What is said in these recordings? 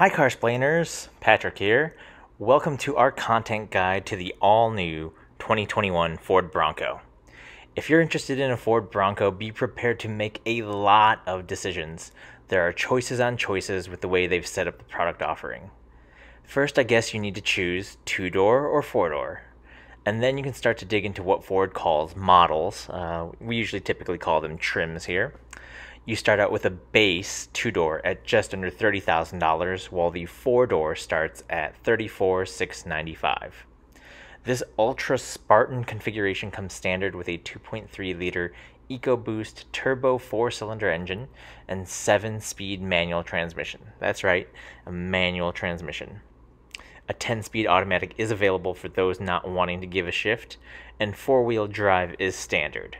Hi, Car Explainers. Patrick here. Welcome to our content guide to the all new 2021 Ford Bronco. If you're interested in a Ford Bronco, be prepared to make a lot of decisions. There are choices on choices with the way they've set up the product offering. First, I guess you need to choose two door or four door. And then you can start to dig into what Ford calls models. Uh, we usually typically call them trims here you start out with a base two door at just under $30,000, while the four door starts at $34,695. This ultra Spartan configuration comes standard with a 2.3 liter EcoBoost turbo four cylinder engine and seven speed manual transmission. That's right, a manual transmission. A 10 speed automatic is available for those not wanting to give a shift, and four wheel drive is standard.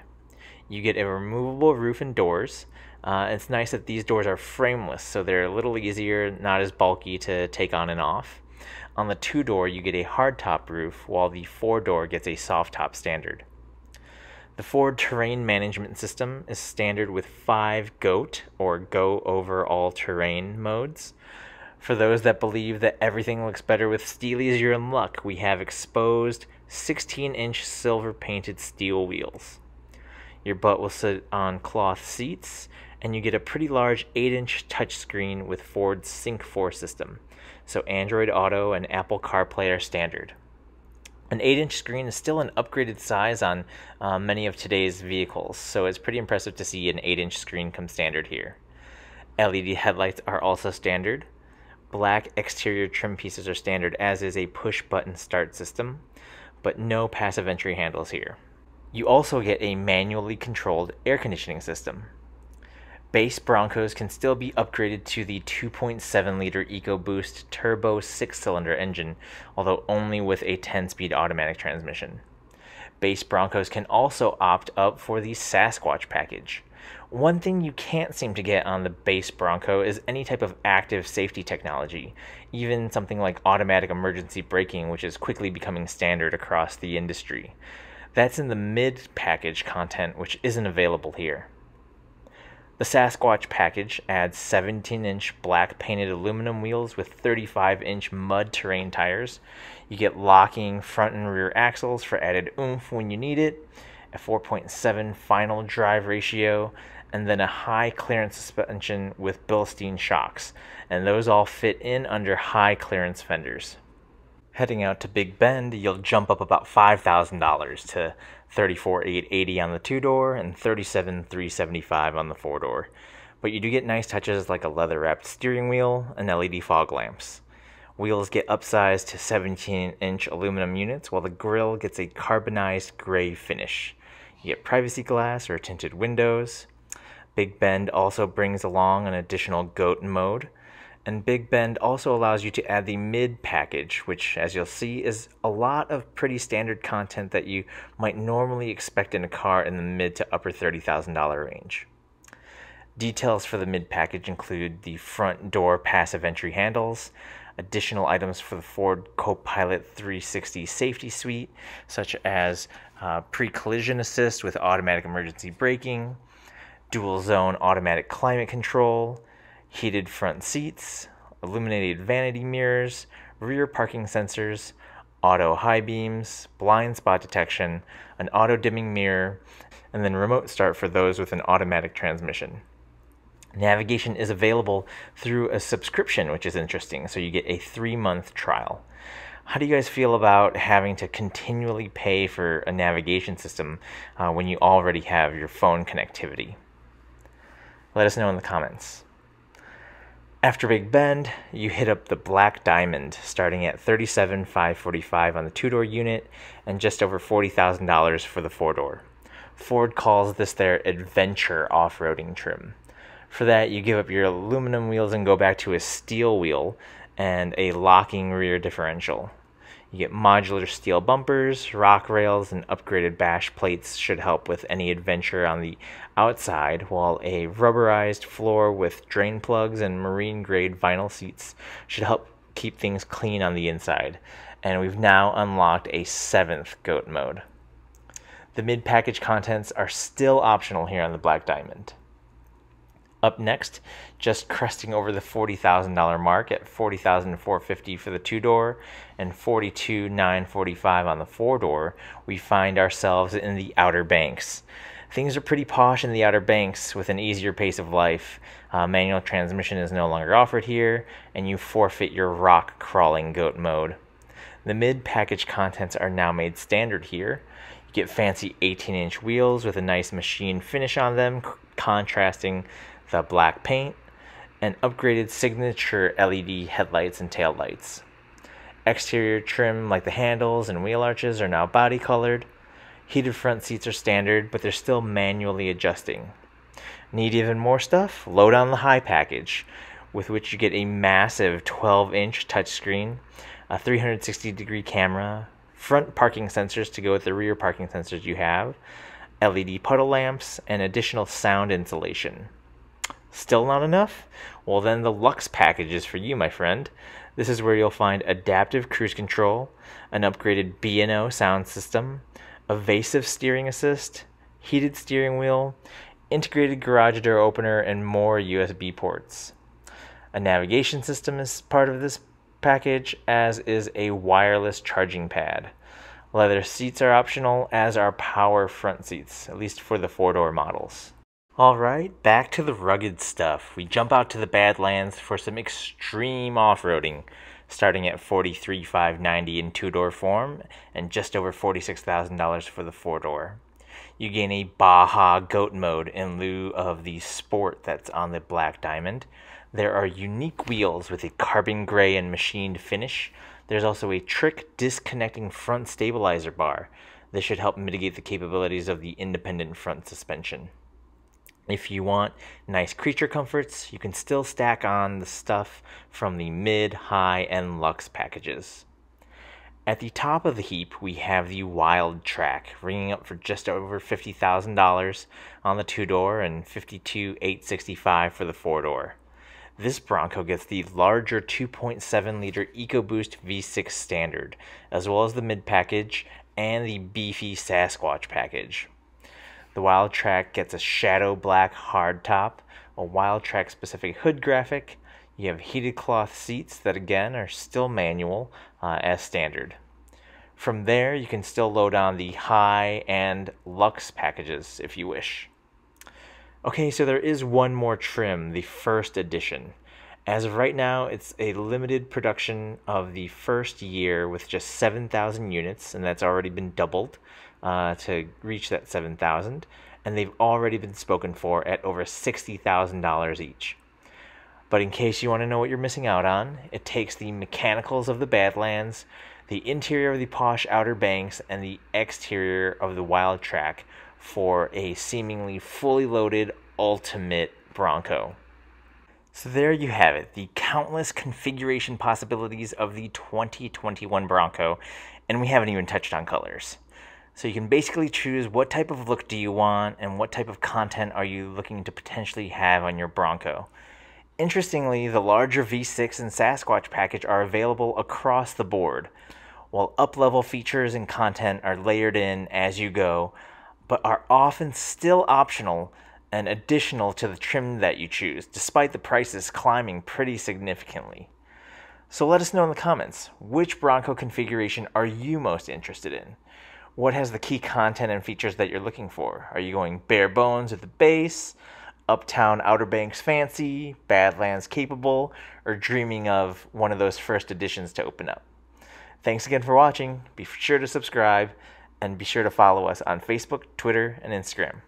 You get a removable roof and doors, uh, it's nice that these doors are frameless, so they're a little easier, not as bulky to take on and off. On the two door, you get a hard top roof, while the four door gets a soft top standard. The Ford terrain management system is standard with five GOAT or go over all terrain modes. For those that believe that everything looks better with Steelies, you're in luck. We have exposed 16 inch silver painted steel wheels. Your butt will sit on cloth seats and you get a pretty large 8 inch touchscreen with Ford's Sync 4 system. So Android Auto and Apple CarPlay are standard. An 8 inch screen is still an upgraded size on uh, many of today's vehicles, so it's pretty impressive to see an 8 inch screen come standard here. LED headlights are also standard. Black exterior trim pieces are standard, as is a push button start system, but no passive entry handles here. You also get a manually controlled air conditioning system base Broncos can still be upgraded to the 2.7 liter EcoBoost turbo 6 cylinder engine, although only with a 10 speed automatic transmission. Base Broncos can also opt up for the Sasquatch package. One thing you can't seem to get on the base Bronco is any type of active safety technology, even something like automatic emergency braking, which is quickly becoming standard across the industry. That's in the mid package content, which isn't available here. The Sasquatch package adds 17 inch black painted aluminum wheels with 35 inch mud terrain tires. You get locking front and rear axles for added oomph when you need it, a 4.7 final drive ratio, and then a high clearance suspension with Bilstein shocks. And those all fit in under high clearance fenders. Heading out to Big Bend, you'll jump up about $5,000 to 34,880 on the two door and 37,375 on the four door. But you do get nice touches like a leather wrapped steering wheel and LED fog lamps. Wheels get upsized to 17 inch aluminum units, while the grille gets a carbonized gray finish. You get privacy glass or tinted windows. Big Bend also brings along an additional goat mode, and Big Bend also allows you to add the mid package, which, as you'll see, is a lot of pretty standard content that you might normally expect in a car in the mid to upper $30,000 range. Details for the mid package include the front door passive entry handles, additional items for the Ford Copilot 360 safety suite, such as uh, pre collision assist with automatic emergency braking, dual zone automatic climate control, heated front seats, illuminated vanity mirrors, rear parking sensors, auto high beams, blind spot detection, an auto dimming mirror, and then remote start for those with an automatic transmission. Navigation is available through a subscription, which is interesting. So you get a three month trial. How do you guys feel about having to continually pay for a navigation system uh, when you already have your phone connectivity? Let us know in the comments. After Big Bend, you hit up the Black Diamond, starting at $37,545 on the two door unit and just over $40,000 for the four door. Ford calls this their adventure off roading trim. For that, you give up your aluminum wheels and go back to a steel wheel and a locking rear differential. You get modular steel bumpers, rock rails, and upgraded bash plates should help with any adventure on the outside, while a rubberized floor with drain plugs and marine grade vinyl seats should help keep things clean on the inside. And we've now unlocked a seventh goat mode. The mid package contents are still optional here on the Black Diamond up next, just cresting over the $40,000 mark at forty thousand four fifty for the two door and nine forty five on the four door, we find ourselves in the Outer Banks. Things are pretty posh in the Outer Banks with an easier pace of life. Uh, manual transmission is no longer offered here, and you forfeit your rock crawling goat mode. The mid package contents are now made standard here. You get fancy 18 inch wheels with a nice machine finish on them, contrasting the black paint, and upgraded signature LED headlights and taillights. Exterior trim, like the handles and wheel arches, are now body colored. Heated front seats are standard, but they're still manually adjusting. Need even more stuff? Load on the high package, with which you get a massive 12 inch touchscreen, a 360 degree camera, front parking sensors to go with the rear parking sensors you have, LED puddle lamps, and additional sound insulation. Still not enough? Well, then the Lux package is for you, my friend. This is where you'll find adaptive cruise control, an upgraded B&O sound system, evasive steering assist, heated steering wheel, integrated garage door opener, and more USB ports. A navigation system is part of this package, as is a wireless charging pad. Leather seats are optional, as are power front seats, at least for the four door models. All right, back to the rugged stuff. We jump out to the Badlands for some extreme off-roading, starting at $43,590 in two-door form and just over $46,000 for the four-door. You gain a Baja Goat mode in lieu of the Sport that's on the Black Diamond. There are unique wheels with a carbon gray and machined finish. There's also a trick disconnecting front stabilizer bar. This should help mitigate the capabilities of the independent front suspension. If you want nice creature comforts, you can still stack on the stuff from the mid, high, and luxe packages. At the top of the heap, we have the Wild Track, ringing up for just over $50,000 on the two door and $52,865 for the four door. This Bronco gets the larger 2.7 liter EcoBoost V6 standard, as well as the mid package and the beefy Sasquatch package. The Wild Track gets a shadow black hardtop, a Wild Track specific hood graphic. You have heated cloth seats that, again, are still manual uh, as standard. From there, you can still load on the high and luxe packages if you wish. Okay, so there is one more trim, the first edition. As of right now, it's a limited production of the first year with just 7,000 units, and that's already been doubled. Uh, to reach that 7000 and they've already been spoken for at over $60,000 each. But in case you want to know what you're missing out on, it takes the mechanicals of the Badlands, the interior of the posh Outer Banks, and the exterior of the Wild Track for a seemingly fully loaded ultimate Bronco. So there you have it, the countless configuration possibilities of the 2021 Bronco, and we haven't even touched on colors. So you can basically choose what type of look do you want and what type of content are you looking to potentially have on your Bronco. Interestingly, the larger V6 and Sasquatch package are available across the board, while up-level features and content are layered in as you go, but are often still optional and additional to the trim that you choose, despite the prices climbing pretty significantly. So let us know in the comments, which Bronco configuration are you most interested in? what has the key content and features that you're looking for? Are you going bare bones at the base, uptown Outer Banks fancy, Badlands capable, or dreaming of one of those first editions to open up? Thanks again for watching. Be sure to subscribe and be sure to follow us on Facebook, Twitter, and Instagram.